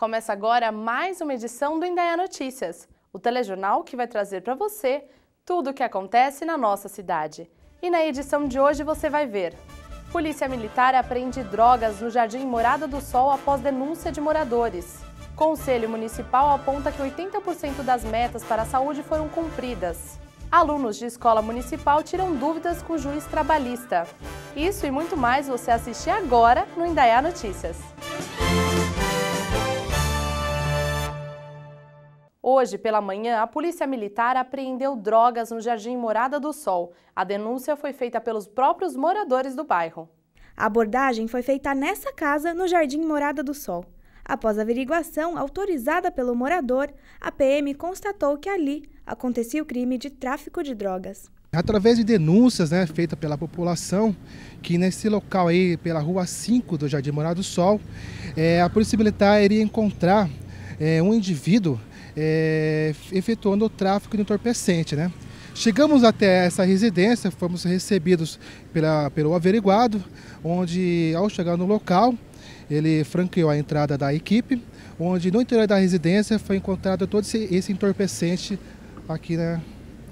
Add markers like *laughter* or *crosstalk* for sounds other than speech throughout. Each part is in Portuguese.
Começa agora mais uma edição do Indaiá Notícias, o telejornal que vai trazer para você tudo o que acontece na nossa cidade. E na edição de hoje você vai ver. Polícia Militar apreende drogas no Jardim Morada do Sol após denúncia de moradores. Conselho Municipal aponta que 80% das metas para a saúde foram cumpridas. Alunos de escola municipal tiram dúvidas com o juiz trabalhista. Isso e muito mais você assiste agora no Indaiá Notícias. Hoje, pela manhã, a Polícia Militar apreendeu drogas no Jardim Morada do Sol. A denúncia foi feita pelos próprios moradores do bairro. A abordagem foi feita nessa casa, no Jardim Morada do Sol. Após a averiguação autorizada pelo morador, a PM constatou que ali acontecia o crime de tráfico de drogas. Através de denúncias né, feitas pela população, que nesse local aí, pela rua 5 do Jardim Morado do Sol, é, a Polícia Militar iria encontrar é, um indivíduo é, efetuando o tráfico de entorpecente. Né? Chegamos até essa residência, fomos recebidos pela, pelo averiguado, onde ao chegar no local, ele franqueou a entrada da equipe, onde no interior da residência foi encontrado todo esse, esse entorpecente aqui na,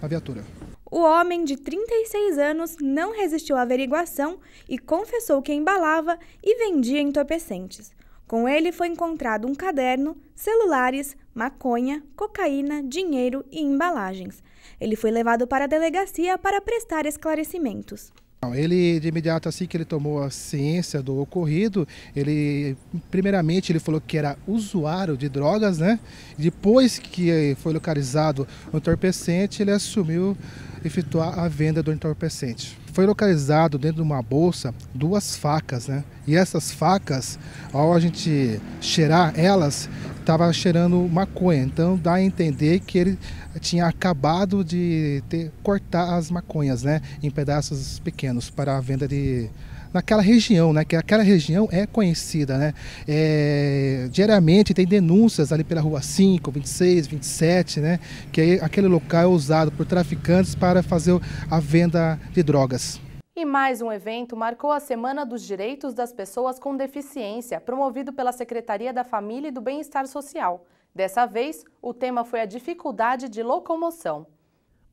na viatura. O homem de 36 anos não resistiu à averiguação e confessou que embalava e vendia entorpecentes. Com ele foi encontrado um caderno, celulares, maconha, cocaína, dinheiro e embalagens. Ele foi levado para a delegacia para prestar esclarecimentos. Ele, de imediato, assim que ele tomou a ciência do ocorrido, ele, primeiramente, ele falou que era usuário de drogas, né? Depois que foi localizado o entorpecente, ele assumiu efetuar a venda do entorpecente. Foi localizado dentro de uma bolsa duas facas, né? E essas facas, ao a gente cheirar elas, estava cheirando maconha. Então dá a entender que ele tinha acabado de ter, cortar as maconhas, né? Em pedaços pequenos para a venda de naquela região, né? Que aquela região é conhecida, né? É, diariamente tem denúncias ali pela rua 5, 26, 27, né? Que aquele local é usado por traficantes para fazer a venda de drogas. E mais um evento marcou a Semana dos Direitos das Pessoas com Deficiência, promovido pela Secretaria da Família e do Bem-Estar Social. Dessa vez, o tema foi a dificuldade de locomoção.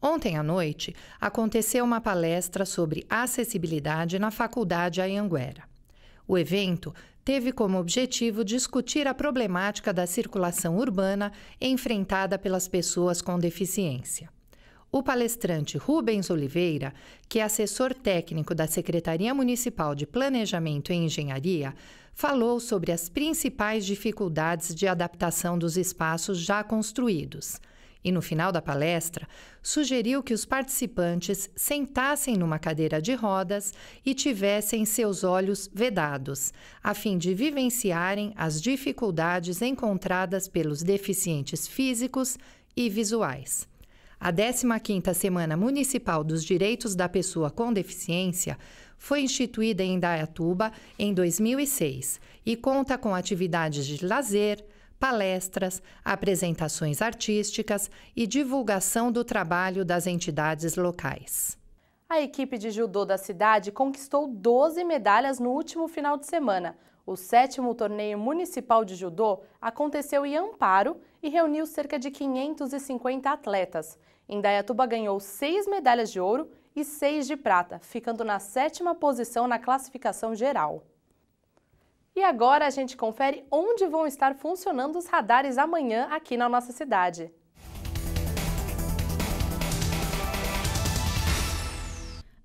Ontem à noite, aconteceu uma palestra sobre acessibilidade na Faculdade Anhanguera. O evento teve como objetivo discutir a problemática da circulação urbana enfrentada pelas pessoas com deficiência. O palestrante Rubens Oliveira, que é assessor técnico da Secretaria Municipal de Planejamento e Engenharia, falou sobre as principais dificuldades de adaptação dos espaços já construídos – e, no final da palestra, sugeriu que os participantes sentassem numa cadeira de rodas e tivessem seus olhos vedados, a fim de vivenciarem as dificuldades encontradas pelos deficientes físicos e visuais. A 15ª Semana Municipal dos Direitos da Pessoa com Deficiência foi instituída em Dayatuba em 2006 e conta com atividades de lazer, palestras, apresentações artísticas e divulgação do trabalho das entidades locais. A equipe de judô da cidade conquistou 12 medalhas no último final de semana. O sétimo torneio municipal de judô aconteceu em Amparo e reuniu cerca de 550 atletas. Indaiatuba ganhou seis medalhas de ouro e seis de prata, ficando na sétima posição na classificação geral. E agora a gente confere onde vão estar funcionando os radares amanhã aqui na nossa cidade.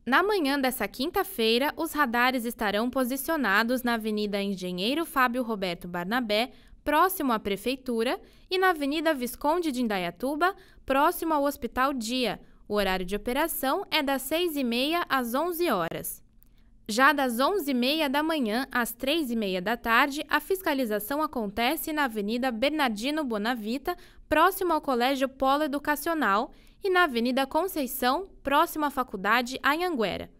Na manhã dessa quinta-feira, os radares estarão posicionados na Avenida Engenheiro Fábio Roberto Barnabé, próximo à Prefeitura, e na Avenida Visconde de Indaiatuba, próximo ao Hospital Dia. O horário de operação é das 6h30 às 11 horas. Já das 11h30 da manhã às 3h30 da tarde, a fiscalização acontece na Avenida Bernardino Bonavita, próximo ao Colégio Polo Educacional, e na Avenida Conceição, próximo à Faculdade Anhanguera.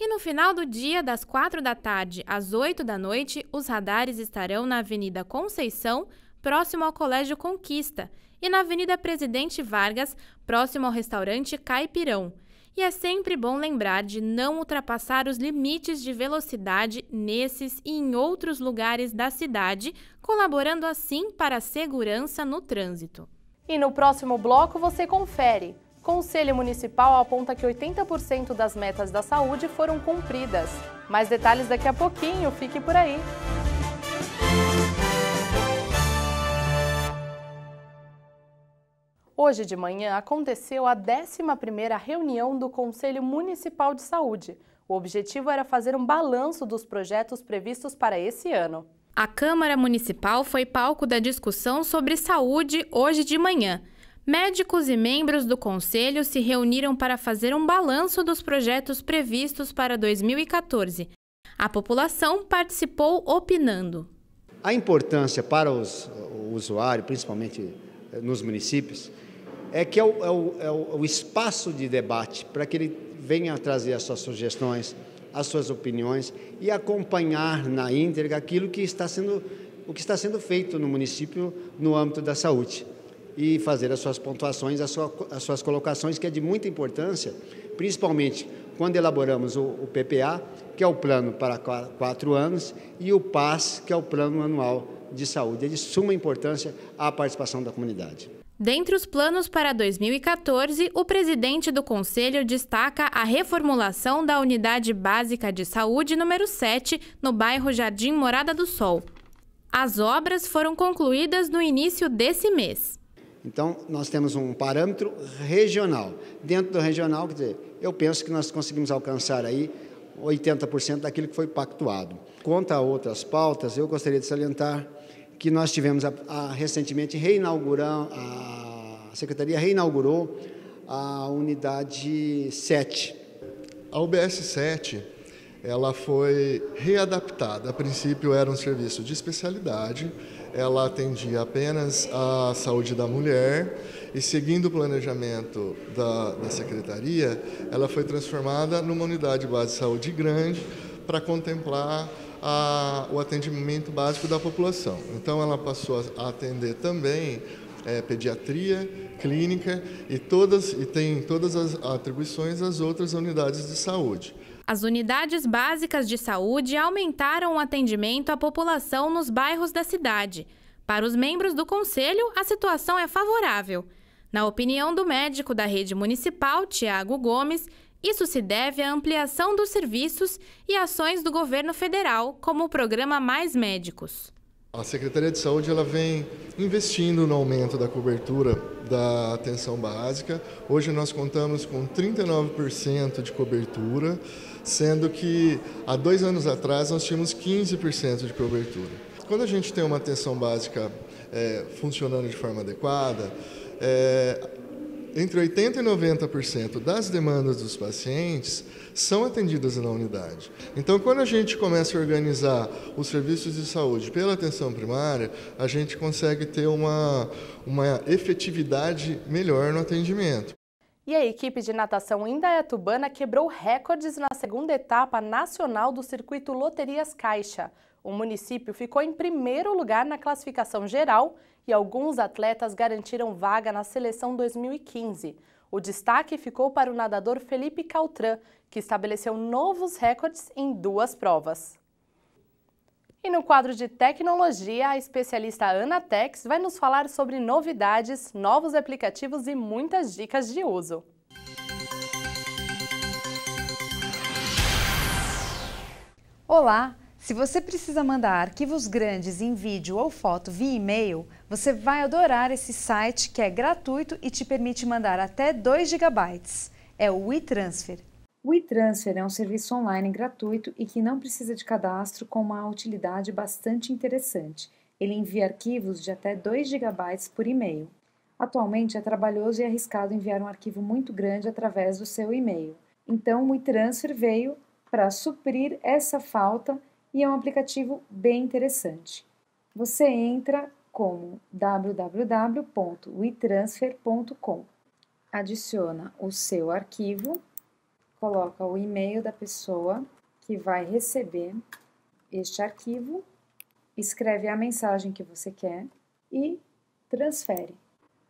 E no final do dia, das 4 da tarde às 8 da noite, os radares estarão na Avenida Conceição, próximo ao Colégio Conquista, e na Avenida Presidente Vargas, próximo ao restaurante Caipirão. E é sempre bom lembrar de não ultrapassar os limites de velocidade nesses e em outros lugares da cidade, colaborando assim para a segurança no trânsito. E no próximo bloco você confere. Conselho Municipal aponta que 80% das metas da saúde foram cumpridas. Mais detalhes daqui a pouquinho, fique por aí. Hoje de manhã aconteceu a 11ª reunião do Conselho Municipal de Saúde. O objetivo era fazer um balanço dos projetos previstos para esse ano. A Câmara Municipal foi palco da discussão sobre saúde hoje de manhã. Médicos e membros do conselho se reuniram para fazer um balanço dos projetos previstos para 2014. A população participou opinando. A importância para os, o usuário, principalmente eh, nos municípios, é que é o, é o, é o espaço de debate para que ele venha trazer as suas sugestões, as suas opiniões e acompanhar na íntegra aquilo que está sendo o que está sendo feito no município no âmbito da saúde e fazer as suas pontuações, as, as suas colocações, que é de muita importância, principalmente quando elaboramos o, o, PPA, que é o plano para quatro anos, e o PAS, que é o plano anual de saúde. É de suma importância a participação da comunidade. Dentre os planos para 2014, o presidente do Conselho destaca a reformulação da Unidade Básica de Saúde número 7, no bairro Jardim Morada do Sol. As obras foram concluídas no início desse mês. Então, nós temos um parâmetro regional. Dentro do regional, quer dizer, eu penso que nós conseguimos alcançar aí 80% daquilo que foi pactuado. Quanto a outras pautas, eu gostaria de salientar que nós tivemos a, a, recentemente reinaugurando, a Secretaria reinaugurou a unidade 7. A UBS 7 ela foi readaptada. A princípio era um serviço de especialidade, ela atendia apenas a saúde da mulher e seguindo o planejamento da, da secretaria, ela foi transformada numa unidade base de saúde grande para contemplar a, o atendimento básico da população. Então, ela passou a atender também é, pediatria, clínica e, todas, e tem todas as atribuições às outras unidades de saúde. As unidades básicas de saúde aumentaram o atendimento à população nos bairros da cidade. Para os membros do conselho, a situação é favorável. Na opinião do médico da rede municipal, Tiago Gomes, isso se deve à ampliação dos serviços e ações do governo federal, como o programa Mais Médicos. A Secretaria de Saúde ela vem investindo no aumento da cobertura da atenção básica. Hoje nós contamos com 39% de cobertura, sendo que há dois anos atrás nós tínhamos 15% de cobertura. Quando a gente tem uma atenção básica é, funcionando de forma adequada, é, entre 80% e 90% das demandas dos pacientes são atendidas na unidade. Então, quando a gente começa a organizar os serviços de saúde pela atenção primária, a gente consegue ter uma, uma efetividade melhor no atendimento. E a equipe de natação indaiatubana quebrou recordes na segunda etapa nacional do circuito Loterias Caixa. O município ficou em primeiro lugar na classificação geral e alguns atletas garantiram vaga na seleção 2015. O destaque ficou para o nadador Felipe Caltran, que estabeleceu novos recordes em duas provas. E no quadro de tecnologia, a especialista Ana Tex vai nos falar sobre novidades, novos aplicativos e muitas dicas de uso. Olá! Se você precisa mandar arquivos grandes em vídeo ou foto via e-mail, você vai adorar esse site que é gratuito e te permite mandar até 2 GB. É o WeTransfer. O WeTransfer é um serviço online gratuito e que não precisa de cadastro com uma utilidade bastante interessante. Ele envia arquivos de até 2 GB por e-mail. Atualmente é trabalhoso e arriscado enviar um arquivo muito grande através do seu e-mail. Então, o WeTransfer veio para suprir essa falta e é um aplicativo bem interessante. Você entra como www.wetransfer.com, adiciona o seu arquivo, coloca o e-mail da pessoa que vai receber este arquivo, escreve a mensagem que você quer e transfere.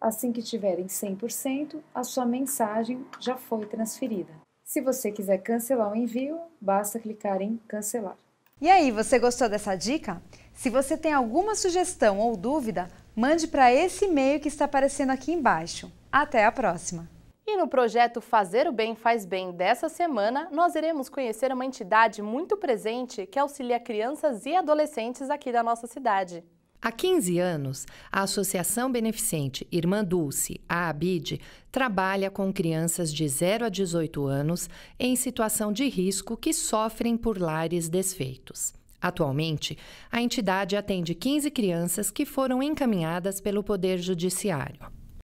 Assim que tiver em 100%, a sua mensagem já foi transferida. Se você quiser cancelar o envio, basta clicar em cancelar. E aí, você gostou dessa dica? Se você tem alguma sugestão ou dúvida, mande para esse e-mail que está aparecendo aqui embaixo. Até a próxima! E no projeto Fazer o Bem Faz Bem dessa semana, nós iremos conhecer uma entidade muito presente que auxilia crianças e adolescentes aqui da nossa cidade. Há 15 anos, a Associação Beneficente Irmã Dulce, a ABID, trabalha com crianças de 0 a 18 anos em situação de risco que sofrem por lares desfeitos. Atualmente, a entidade atende 15 crianças que foram encaminhadas pelo Poder Judiciário.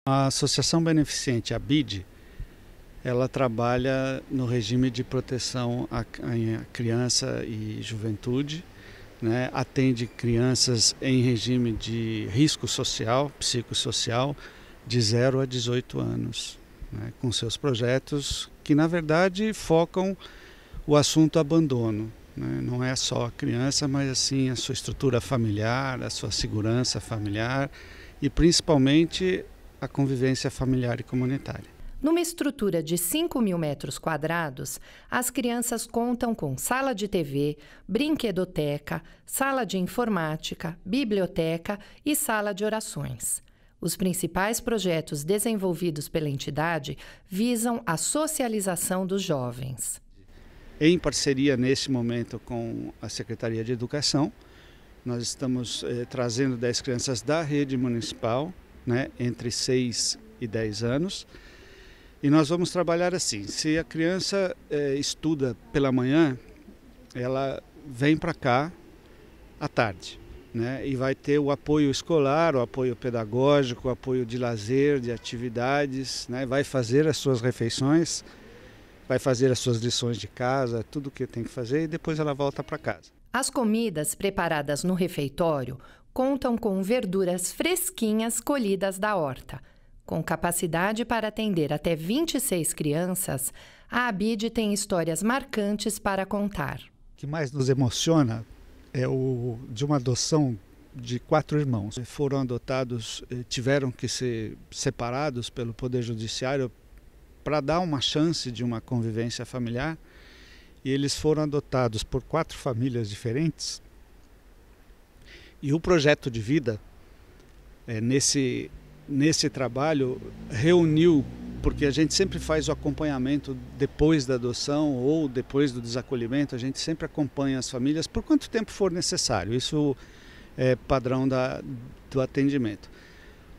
A Associação Beneficente, ABID, ela trabalha no regime de proteção à criança e juventude né, atende crianças em regime de risco social, psicossocial, de 0 a 18 anos, né, com seus projetos que, na verdade, focam o assunto abandono. Né? Não é só a criança, mas assim a sua estrutura familiar, a sua segurança familiar e principalmente a convivência familiar e comunitária. Numa estrutura de 5 mil metros quadrados, as crianças contam com sala de TV, brinquedoteca, sala de informática, biblioteca e sala de orações. Os principais projetos desenvolvidos pela entidade visam a socialização dos jovens. Em parceria nesse momento com a Secretaria de Educação, nós estamos eh, trazendo 10 crianças da rede municipal, né, entre 6 e 10 anos, e nós vamos trabalhar assim: se a criança é, estuda pela manhã, ela vem para cá à tarde. Né? E vai ter o apoio escolar, o apoio pedagógico, o apoio de lazer, de atividades, né? vai fazer as suas refeições, vai fazer as suas lições de casa, tudo o que tem que fazer e depois ela volta para casa. As comidas preparadas no refeitório contam com verduras fresquinhas colhidas da horta com capacidade para atender até 26 crianças, a ABID tem histórias marcantes para contar. O que mais nos emociona é o de uma adoção de quatro irmãos. Foram adotados, eh, tiveram que ser separados pelo Poder Judiciário para dar uma chance de uma convivência familiar. E eles foram adotados por quatro famílias diferentes. E o projeto de vida, é, nesse nesse trabalho reuniu, porque a gente sempre faz o acompanhamento depois da adoção ou depois do desacolhimento, a gente sempre acompanha as famílias por quanto tempo for necessário. Isso é padrão da, do atendimento.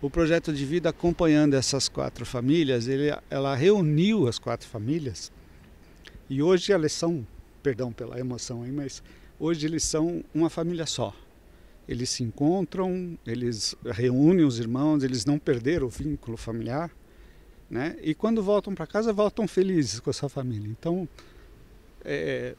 O projeto de vida acompanhando essas quatro famílias, ele, ela reuniu as quatro famílias e hoje elas são, perdão pela emoção aí, mas hoje eles são uma família só eles se encontram, eles reúnem os irmãos, eles não perderam o vínculo familiar, né? E quando voltam para casa, voltam felizes com a sua família. Então, é,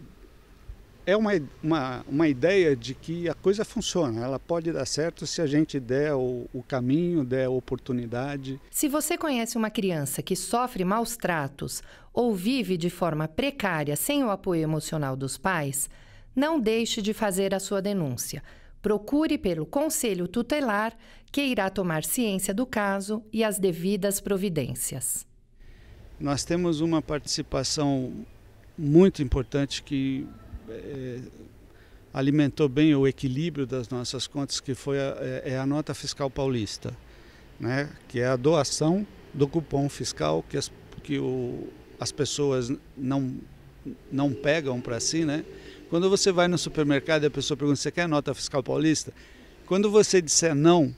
é uma, uma, uma ideia de que a coisa funciona, ela pode dar certo se a gente der o, o, caminho, der a oportunidade. Se você conhece uma criança que sofre maus tratos ou vive de forma precária sem o apoio emocional dos pais, não deixe de fazer a sua denúncia procure pelo Conselho Tutelar, que irá tomar ciência do caso e as devidas providências. Nós temos uma participação muito importante que é, alimentou bem o equilíbrio das nossas contas, que foi a, eh, é a nota fiscal paulista, né? que é a doação do cupom fiscal que as, que o, as pessoas não, não pegam para si, né? Quando você vai no supermercado e a pessoa pergunta: "Você quer nota fiscal paulista?" Quando você disser não,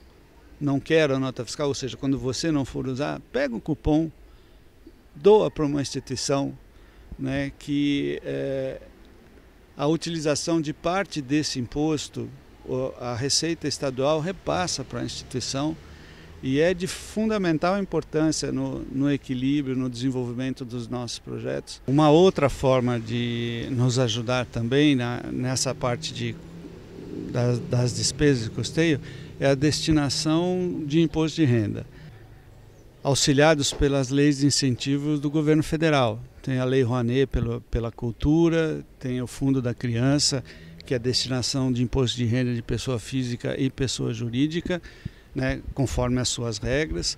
não quero a nota fiscal, ou seja, quando você não for usar, pega o cupom, doa para uma instituição, né, que é, a utilização de parte desse imposto, a Receita Estadual repassa para a instituição e é de fundamental importância no, no, equilíbrio, no desenvolvimento dos nossos projetos. Uma outra forma de nos ajudar também na, nessa parte de, das, das despesas de custeio é a destinação de imposto de renda, auxiliados pelas leis de incentivos do governo federal. Tem a Lei Rouanet pelo, pela cultura, tem o Fundo da Criança, que é a destinação de imposto de renda de pessoa física e pessoa jurídica né, conforme as suas regras,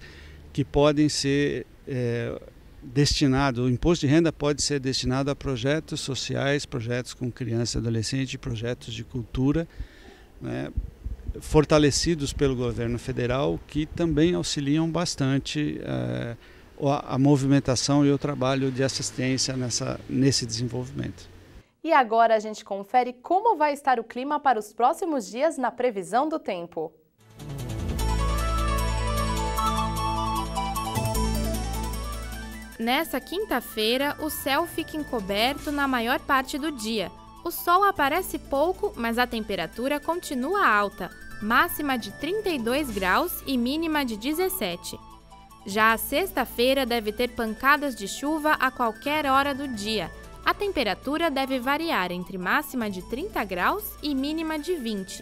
que podem ser é, eh, destinados, o imposto de renda pode ser destinado a projetos sociais, projetos com criança e adolescente, projetos de cultura, né, fortalecidos pelo governo federal, que também auxiliam bastante é, eh, a, a movimentação e o trabalho de assistência nessa, nesse desenvolvimento. E agora a gente confere como vai estar o clima para os próximos dias na previsão do tempo. Nessa quinta-feira, o céu fica encoberto na maior parte do dia. O sol aparece pouco, mas a temperatura continua alta, máxima de 32 graus e mínima de 17. Já a sexta-feira deve ter pancadas de chuva a qualquer hora do dia. A temperatura deve variar entre máxima de 30 graus e mínima de 20.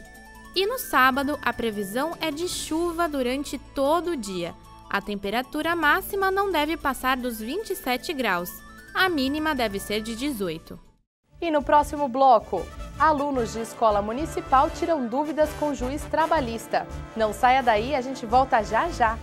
E no sábado, a previsão é de chuva durante todo o dia. A temperatura máxima não deve passar dos 27 graus. A mínima deve ser de 18. E no próximo bloco, alunos de escola municipal tiram dúvidas com juiz trabalhista. Não saia daí, a gente volta já já.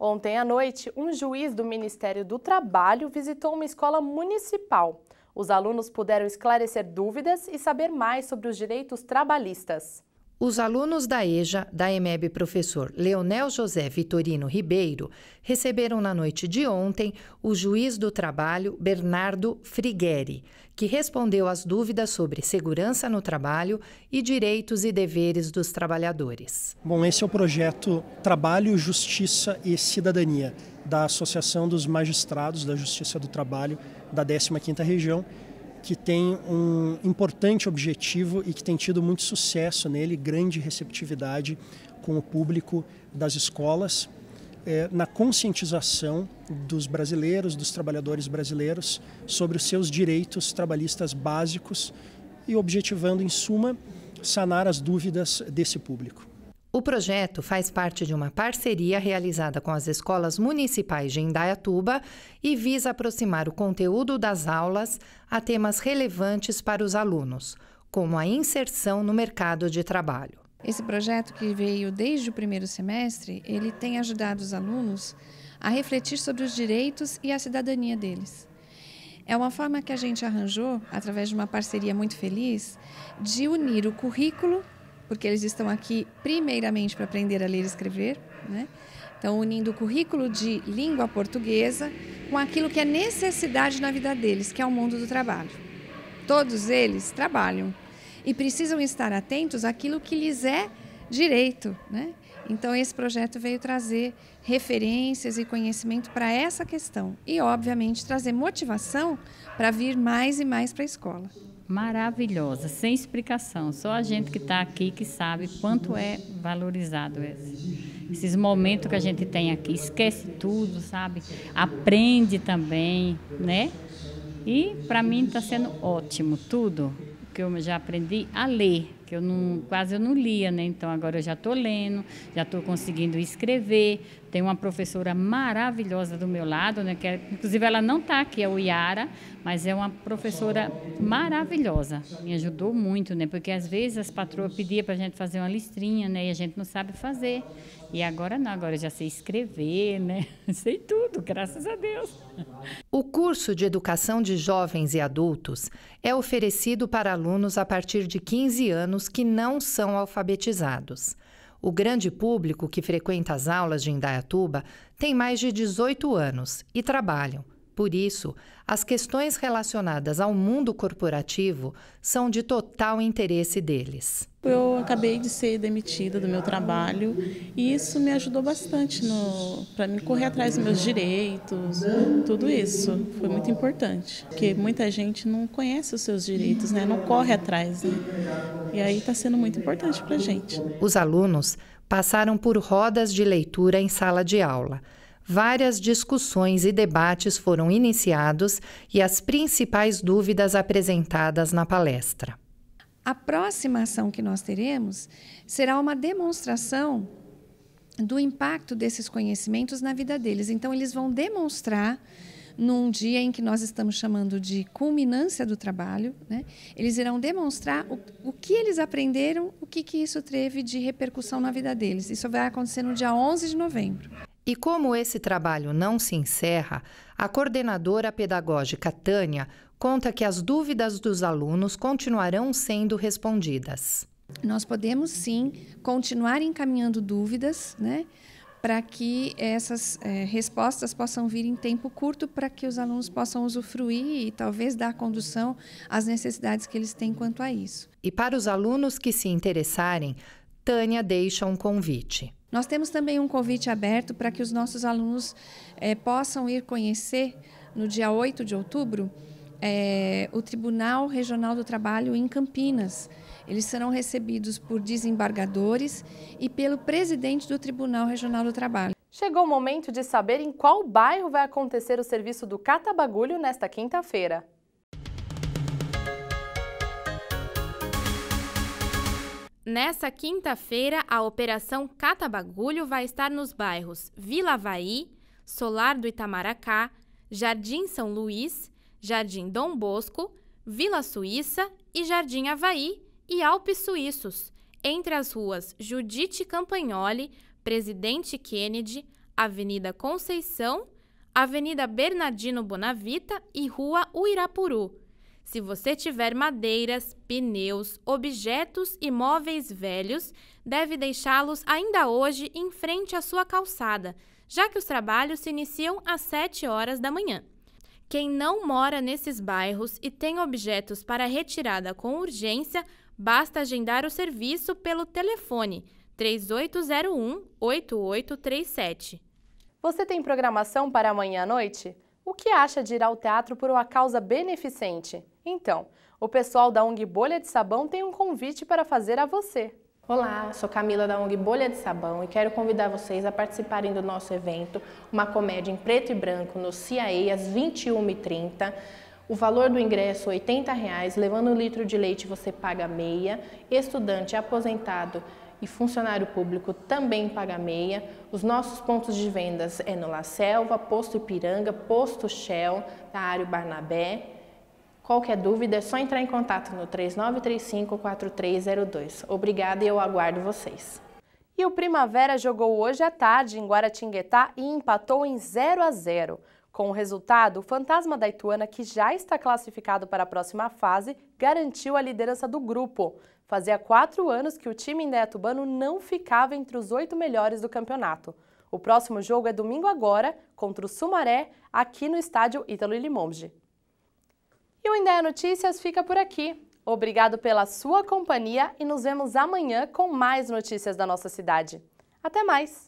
Ontem à noite, um juiz do Ministério do Trabalho visitou uma escola municipal. Os alunos puderam esclarecer dúvidas e saber mais sobre os direitos trabalhistas. Os alunos da EJA, da EMEB professor Leonel José Vitorino Ribeiro, receberam na noite de ontem o juiz do trabalho Bernardo Frigueri, que respondeu às dúvidas sobre segurança no trabalho e direitos e deveres dos trabalhadores. Bom, esse é o projeto Trabalho, Justiça e Cidadania da Associação dos Magistrados da Justiça do Trabalho da 15ª Região, que tem um importante objetivo e que tem tido muito sucesso nele, grande receptividade com o público das escolas, é, na conscientização dos brasileiros, dos trabalhadores brasileiros, sobre os seus direitos trabalhistas básicos e objetivando, em suma, sanar as dúvidas desse público. O projeto faz parte de uma parceria realizada com as escolas municipais de Indaiatuba e visa aproximar o conteúdo das aulas a temas relevantes para os alunos, como a inserção no mercado de trabalho. Esse projeto que veio desde o primeiro semestre, ele tem ajudado os alunos a refletir sobre os direitos e a cidadania deles. É uma forma que a gente arranjou, através de uma parceria muito feliz, de unir o currículo porque eles estão aqui primeiramente para aprender a ler e escrever, né? Então, unindo o currículo de língua portuguesa com aquilo que é necessidade na vida deles, que é o mundo do trabalho. Todos eles trabalham e precisam estar atentos àquilo que lhes é direito, né? Então, esse projeto veio trazer referências e conhecimento para essa questão e, obviamente, trazer motivação para vir mais e mais para a escola maravilhosa, sem explicação. Só a gente que está aqui que sabe quanto é valorizado esse. esses momentos que a gente tem aqui. Esquece tudo, sabe? Aprende também, né? E para mim está sendo ótimo tudo que eu já aprendi a ler, que eu não, quase eu não lia, né? Então agora eu já estou lendo, já estou conseguindo escrever, tem uma professora maravilhosa do meu lado, né, que é, inclusive ela não está aqui, é o Iara, mas é uma professora maravilhosa. Me ajudou muito, né? Porque às vezes as patroas pediam para a gente fazer uma listrinha, né? E a gente não sabe fazer. E agora não, agora eu já sei escrever, né? *laughs* Sei tudo, graças a Deus. O curso de Educação de Jovens e Adultos é oferecido para alunos a partir de 15 anos que não são alfabetizados. O grande público que frequenta as aulas de Indaiatuba tem mais de 18 anos e trabalham, por isso, as questões relacionadas ao mundo corporativo são de total interesse deles. Eu acabei de ser demitida do meu trabalho e isso me ajudou bastante para mim correr atrás dos meus direitos, tudo isso foi muito importante, porque muita gente não conhece os seus direitos, né? Não corre atrás, né? e aí está sendo muito importante para a gente. Os alunos passaram por rodas de leitura em sala de aula várias discussões e debates foram iniciados e as principais dúvidas apresentadas na palestra. A próxima ação que nós teremos será uma demonstração do impacto desses conhecimentos na vida deles. Então, eles vão demonstrar num dia em que nós estamos chamando de culminância do trabalho, né? eles irão demonstrar o, o que eles aprenderam, o que, que isso teve de repercussão na vida deles. Isso vai acontecer no dia 11 de novembro. E como esse trabalho não se encerra, a coordenadora pedagógica Tânia conta que as dúvidas dos alunos continuarão sendo respondidas. Nós podemos sim continuar encaminhando dúvidas, né? Para que essas é, respostas possam vir em tempo curto, para que os alunos possam usufruir e talvez dar condução às necessidades que eles têm quanto a isso. E para os alunos que se interessarem, Tânia deixa um convite. Nós temos também um convite aberto para que os nossos alunos é, possam ir conhecer, no dia 8 de outubro, é, o Tribunal Regional do Trabalho em Campinas. Eles serão recebidos por desembargadores e pelo presidente do Tribunal Regional do Trabalho. Chegou o momento de saber em qual bairro vai acontecer o serviço do Catabagulho nesta quinta-feira. Nessa quinta-feira, a Operação Catabagulho vai estar nos bairros Vila Havaí, Solar do Itamaracá, Jardim São Luís, Jardim Dom Bosco, Vila Suíça e Jardim Havaí e Alpes Suíços, entre as ruas Judite Campagnoli, Presidente Kennedy, Avenida Conceição, Avenida Bernardino Bonavita e Rua Uirapuru. Se você tiver madeiras, pneus, objetos e móveis velhos, deve deixá-los ainda hoje em frente à sua calçada, já que os trabalhos se iniciam às 7 horas da manhã. Quem não mora nesses bairros e tem objetos para retirada com urgência, basta agendar o serviço pelo telefone 3801 8837. Você tem programação para amanhã à noite? O que acha de ir ao teatro por uma causa beneficente? Então, o pessoal da ONG Bolha de Sabão tem um convite para fazer a você. Olá, sou Camila da ONG Bolha de Sabão e quero convidar vocês a participarem do nosso evento, uma comédia em preto e branco no CIA às 21h30. O valor do ingresso R$ 80,00, levando um litro de leite você paga meia, estudante aposentado e funcionário público também paga meia. Os nossos pontos de vendas é no La Selva, Posto Ipiranga, Posto Shell, na área Barnabé, Qualquer dúvida é só entrar em contato no 3935-4302. Obrigada e eu aguardo vocês. E o Primavera jogou hoje à tarde em Guaratinguetá e empatou em 0 a 0. Com o resultado, o Fantasma da Ituana, que já está classificado para a próxima fase, garantiu a liderança do grupo. Fazia quatro anos que o time indaiatubano não ficava entre os oito melhores do campeonato. O próximo jogo é domingo agora, contra o Sumaré, aqui no estádio Ítalo Limonge. E o Ideia é Notícias fica por aqui. Obrigado pela sua companhia e nos vemos amanhã com mais notícias da nossa cidade. Até mais!